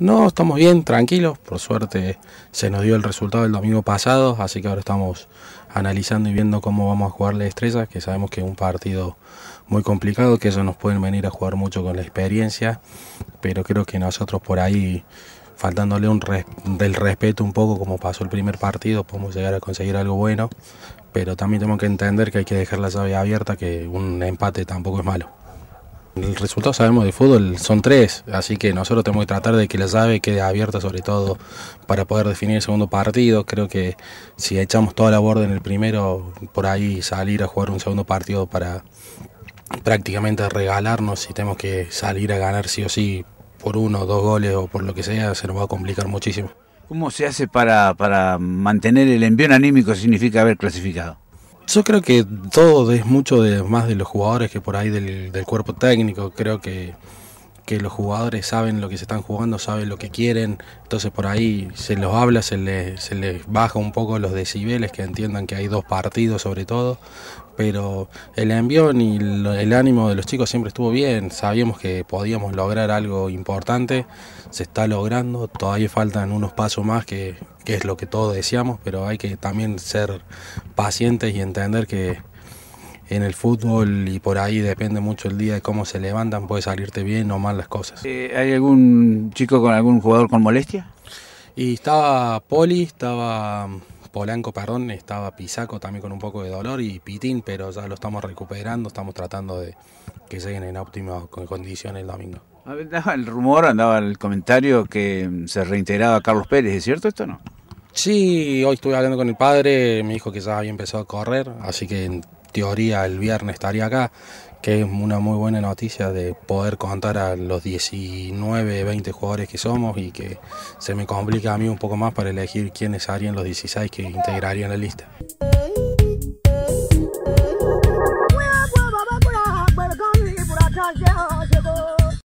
No, estamos bien, tranquilos. Por suerte se nos dio el resultado el domingo pasado, así que ahora estamos analizando y viendo cómo vamos a jugarle Estrellas, que sabemos que es un partido muy complicado, que eso nos pueden venir a jugar mucho con la experiencia, pero creo que nosotros por ahí, faltándole un del respeto un poco como pasó el primer partido, podemos llegar a conseguir algo bueno, pero también tenemos que entender que hay que dejar la llave abierta, que un empate tampoco es malo. El resultado sabemos de fútbol son tres, así que nosotros tenemos que tratar de que la llave quede abierta sobre todo para poder definir el segundo partido. Creo que si echamos toda la borda en el primero, por ahí salir a jugar un segundo partido para prácticamente regalarnos y tenemos que salir a ganar sí o sí por uno, dos goles o por lo que sea, se nos va a complicar muchísimo. ¿Cómo se hace para, para mantener el envío anímico significa haber clasificado? Yo creo que todo es mucho de, más de los jugadores que por ahí del, del cuerpo técnico. Creo que que los jugadores saben lo que se están jugando, saben lo que quieren, entonces por ahí se los habla, se les, se les baja un poco los decibeles, que entiendan que hay dos partidos sobre todo, pero el envión y el ánimo de los chicos siempre estuvo bien, sabíamos que podíamos lograr algo importante, se está logrando, todavía faltan unos pasos más que, que es lo que todos deseamos, pero hay que también ser pacientes y entender que en el fútbol y por ahí depende mucho el día de cómo se levantan, puede salirte bien o mal las cosas. Eh, ¿Hay algún chico con algún jugador con molestia? Y estaba Poli, estaba mm, Polanco, perdón, estaba Pisaco también con un poco de dolor y Pitín, pero ya lo estamos recuperando, estamos tratando de que lleguen en óptimas condiciones el domingo. Andaba el rumor, andaba el comentario que mm, se reintegraba Carlos Pérez, ¿es cierto esto o no? Sí, hoy estuve hablando con el padre, me dijo que ya había empezado a correr, así que teoría el viernes estaría acá, que es una muy buena noticia de poder contar a los 19, 20 jugadores que somos y que se me complica a mí un poco más para elegir quiénes harían los 16 que integrarían la lista.